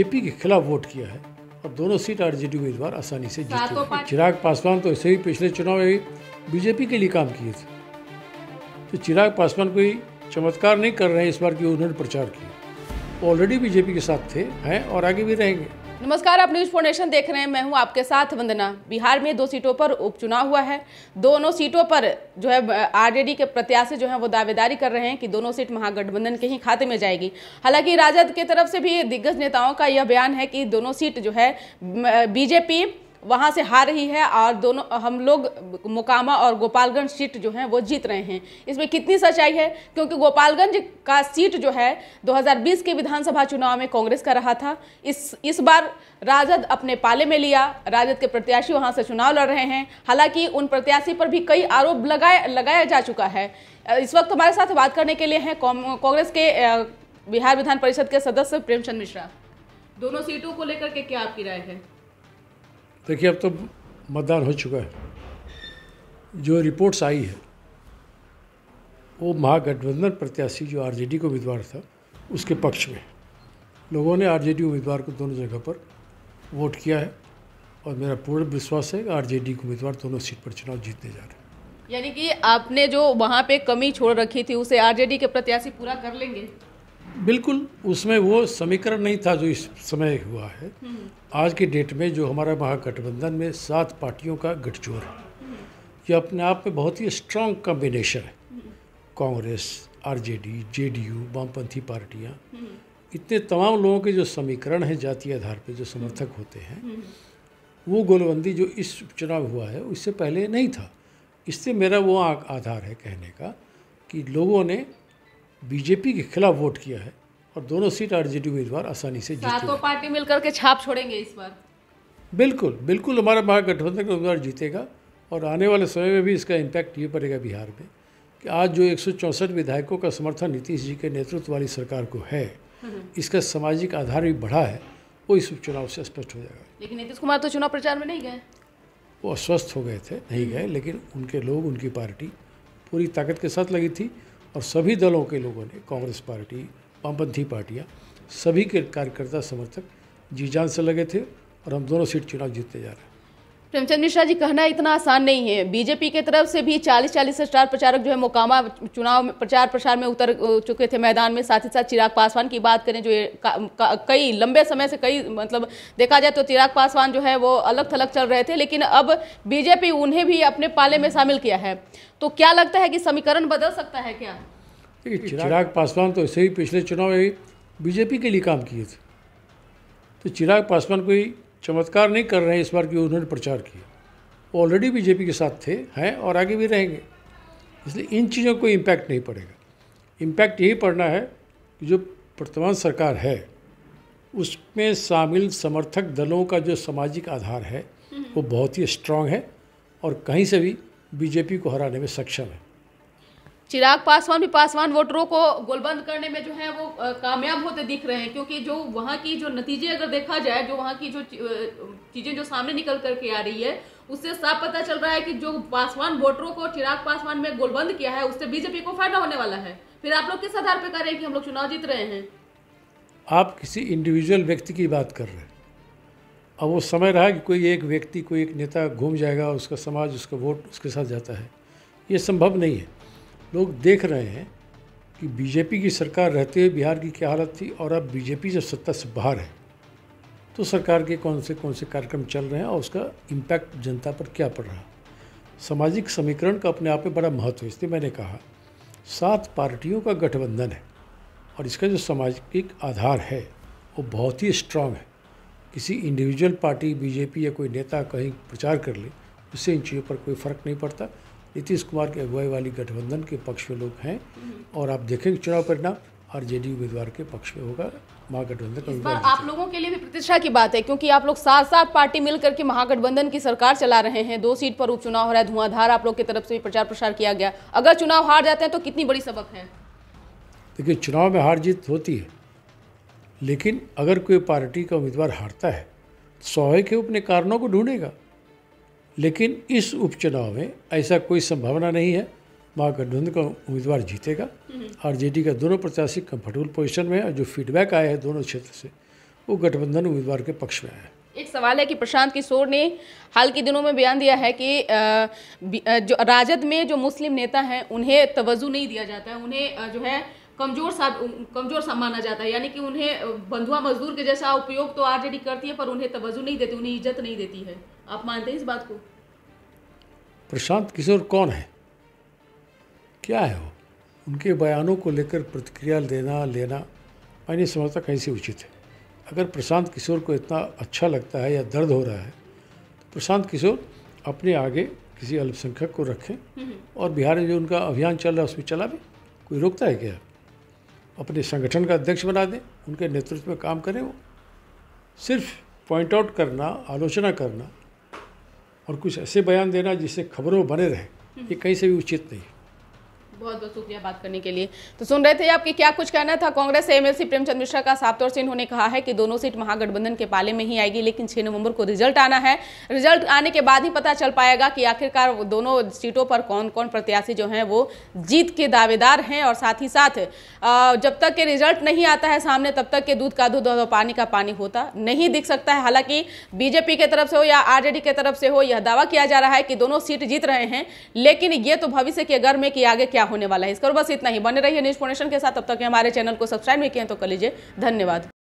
AP के खिलाफ vote किया है और दोनों सीट आरजेडी उम्मीदवार आसानी से जीते चिराग पासवान तो ऐसे ही पिछले चुनाव में बीजेपी के लिए काम किए थे तो चिराग पासवान कोई चमत्कार नहीं कर रहे हैं इस बार की उन्होंने प्रचार किया ऑलरेडी बीजेपी के साथ थे हैं और आगे भी रहेंगे नमस्कार आप न्यूज फोर्नेशन देख रहे हैं मैं हूं आपके साथ वंदना बिहार में दो सीटों पर उपचुनाव हुआ है दोनों सीटों पर जो है आरजेडी के प्रत्याशी जो है वो दावेदारी कर रहे हैं कि दोनों सीट महागठबंधन के ही खाते में जाएगी हालांकि राजद के तरफ से भी दिग्गज नेताओं का यह बयान है कि दोनों सीट जो है बीजेपी वहाँ से हार रही है और दोनों हम लोग मोकामा और गोपालगंज सीट जो है वो जीत रहे हैं इसमें कितनी सच्चाई है क्योंकि गोपालगंज का सीट जो है 2020 के विधानसभा चुनाव में कांग्रेस का रहा था इस इस बार राजद अपने पाले में लिया राजद के प्रत्याशी वहाँ से चुनाव लड़ रहे हैं हालांकि उन प्रत्याशी पर भी कई आरोप लगाए लगाया जा चुका है इस वक्त हमारे साथ बात करने के लिए हैं कांग्रेस के बिहार विधान परिषद के सदस्य प्रेमचंद मिश्रा दोनों सीटों को लेकर के क्या आपकी राय है देखिए अब तो मतदान हो चुका है जो रिपोर्ट्स आई है वो महागठबंधन प्रत्याशी जो आरजेडी का उम्मीदवार था उसके पक्ष में लोगों ने आरजेडी उम्मीदवार को दोनों जगह पर वोट किया है और मेरा पूर्ण विश्वास है कि आरजेडी के उम्मीदवार दोनों सीट पर चुनाव जीतने जा रहे हैं यानी कि आपने जो वहाँ पे कमी छोड़ रखी थी उसे आरजेडी के प्रत्याशी पूरा कर लेंगे बिल्कुल उसमें वो समीकरण नहीं था जो इस समय हुआ है हम्म। आज के डेट में जो हमारा महागठबंधन में सात पार्टियों का गठजोड़ है हम्म। ये अपने आप में बहुत ही स्ट्रांग कॉम्बिनेशन है हम्म। कांग्रेस आरजेडी जेडीयू वामपंथी पार्टियाँ इतने तमाम लोगों के जो समीकरण हैं जाति आधार पर जो समर्थक होते हैं वो गोलबंदी जो इस चुनाव हुआ है उससे पहले नहीं था इससे मेरा वो आधार है कहने का कि लोगों ने बीजेपी के खिलाफ वोट किया है और दोनों सीट आरजेडी उम्मीदवार आसानी से सातों पार्टी मिलकर के छाप छोड़ेंगे इस बार बिल्कुल बिल्कुल हमारा महागठबंधन का उम्मीदवार जीतेगा और आने वाले समय में भी इसका इम्पैक्ट ये पड़ेगा बिहार में कि आज जो एक विधायकों का समर्थन नीतीश जी के नेतृत्व वाली सरकार को है हम्म। इसका सामाजिक आधार भी बढ़ा है वो इस उपचुनाव से स्पष्ट हो जाएगा लेकिन नीतीश कुमार तो चुनाव प्रचार में नहीं गए वो अस्वस्थ हो गए थे नहीं गए हम्म। लेकिन उनके लोग उनकी पार्टी पूरी ताकत के साथ लगी थी और सभी दलों के लोगों ने कांग्रेस पार्टी वामपंथी पार्टियाँ सभी के कार्यकर्ता समर्थक जी जान से लगे थे और हम दोनों सीट चुनाव जीतते जा रहे हैं प्रेमचंद मिश्रा जी कहना इतना आसान नहीं है बीजेपी के तरफ से भी 40 40 स्टार प्रचारक जो है मोकामा चुनाव प्रचार प्रसार में उतर चुके थे मैदान में साथ ही साथ चिराग पासवान की बात करें जो कई लंबे समय से कई मतलब देखा जाए तो चिराग पासवान जो है वो अलग थलग चल रहे थे लेकिन अब बीजेपी उन्हें भी अपने पाले में शामिल किया है तो क्या लगता है कि समीकरण बदल सकता है क्या चिराग पासवान तो ऐसे ही पिछले चुनाव बीजेपी के लिए काम किए थे तो चिराग पासवान कोई चमत्कार नहीं कर रहे हैं इस बार की उन्होंने प्रचार किया वो ऑलरेडी बीजेपी के साथ थे हैं और आगे भी रहेंगे इसलिए इन चीज़ों को इम्पैक्ट नहीं पड़ेगा इम्पैक्ट यही पड़ना है कि जो वर्तमान सरकार है उसमें शामिल समर्थक दलों का जो सामाजिक आधार है वो बहुत ही स्ट्रांग है और कहीं से भी बीजेपी को हराने में सक्षम है चिराग पासवान भी पासवान वोटरों को गोलबंद करने में जो है वो कामयाब होते दिख रहे हैं क्योंकि जो वहाँ की जो नतीजे अगर देखा जाए जो वहाँ की जो चीज़ें जो सामने निकल करके आ रही है उससे साफ पता चल रहा है कि जो पासवान वोटरों को चिराग पासवान में गोलबंद किया है उससे बीजेपी को फायदा होने वाला है फिर आप लोग किस आधार पर कह रहे हैं कि हम लोग चुनाव जीत रहे हैं आप किसी इंडिविजुअल व्यक्ति की बात कर रहे हैं अब वो समय रहा कि कोई एक व्यक्ति कोई एक नेता घूम जाएगा उसका समाज उसका वोट उसके साथ जाता है ये संभव नहीं है लोग देख रहे हैं कि बीजेपी की सरकार रहते हुए बिहार की क्या हालत थी और अब बीजेपी जब सत्ता से बाहर है तो सरकार के कौन से कौन से कार्यक्रम चल रहे हैं और उसका इम्पैक्ट जनता पर क्या पड़ रहा सामाजिक समीकरण का अपने आप में बड़ा महत्व है इसलिए मैंने कहा सात पार्टियों का गठबंधन है और इसका जो सामाजिक आधार है वो बहुत ही स्ट्रांग है किसी इंडिविजुअल पार्टी बीजेपी या कोई नेता कहीं प्रचार कर ले उससे इन चीज़ों पर कोई फ़र्क नहीं पड़ता नीतीश कुमार के अगुवाई वाली गठबंधन के पक्ष में लोग हैं और आप देखेंगे चुनाव परिणाम और डी उम्मीदवार के पक्ष में होगा महागठबंधन का बार आप लोगों के लिए भी प्रतिष्ठा की बात है क्योंकि आप लोग साथ साथ पार्टी मिल करके महागठबंधन की सरकार चला रहे हैं दो सीट पर उपचुनाव हो रहा है धुआंधार आप लोग की तरफ से भी प्रचार प्रसार किया गया अगर चुनाव हार जाते हैं तो कितनी बड़ी सबक है देखिए चुनाव में हार जीत होती है लेकिन अगर कोई पार्टी का उम्मीदवार हारता है तो स्वाभाविक रूप अपने कारणों को ढूंढेगा लेकिन इस उपचुनाव में ऐसा कोई संभावना नहीं है महागठबंधन का उम्मीदवार जीतेगा आरजेडी हम्म। का दोनों प्रत्याशी कंफर्टेबल पोजिशन में है और जो फीडबैक आया है दोनों क्षेत्र से वो गठबंधन उम्मीदवार के पक्ष में आया है एक सवाल है कि प्रशांत किशोर ने हाल के दिनों में बयान दिया है कि जो राजद में जो मुस्लिम नेता हैं उन्हें तवज्जो नहीं दिया जाता है उन्हें जो है कमजोर कमजोर सा माना जाता है यानी कि उन्हें बंधुआ मजदूर के जैसा उपयोग तो आरजेडी करती है पर उन्हें तवज्जो नहीं देती उन्हें इज्जत नहीं देती है आप मानते हैं इस बात को प्रशांत किशोर कौन है क्या है वो उनके बयानों को लेकर प्रतिक्रिया देना लेना मैं नहीं समझता कहीं से उचित है अगर प्रशांत किशोर को इतना अच्छा लगता है या दर्द हो रहा है तो प्रशांत किशोर अपने आगे किसी अल्पसंख्यक को रखें हम्म। और बिहार में जो उनका अभियान चल रहा है उसमें चला भी कोई रोकता है क्या अपने संगठन का अध्यक्ष बना दें उनके नेतृत्व में काम करें वो सिर्फ पॉइंट आउट करना आलोचना करना और कुछ ऐसे बयान देना जिससे खबरों बने रहें ये कहीं से भी उचित नहीं है बहुत बहुत शुक्रिया बात करने के लिए तो सुन रहे थे आपके क्या कुछ कहना था कांग्रेस एमएलसी प्रेमचंद मिश्रा का साफ तौर से इन्होंने कहा है कि दोनों सीट महागठबंधन के पाले में ही आएगी लेकिन 6 नवंबर को रिजल्ट आना है रिजल्ट आने के बाद ही पता चल पाएगा कि आखिरकार दोनों सीटों पर कौन कौन प्रत्याशी जो है वो जीत के दावेदार हैं और साथ ही साथ जब तक के रिजल्ट नहीं आता है सामने तब तक के दूध का दूध और पानी का पानी होता नहीं दिख सकता है हालांकि बीजेपी की तरफ से हो या आर की तरफ से हो यह दावा किया जा रहा है कि दोनों सीट जीत रहे हैं लेकिन ये तो भविष्य के घर में कि आगे क्या होने वाला है इसका बस इतना ही बने रहिए न्यूज फोनेशन के साथ अब तक हमारे चैनल को सब्सक्राइब नहीं किए तो कर लीजिए धन्यवाद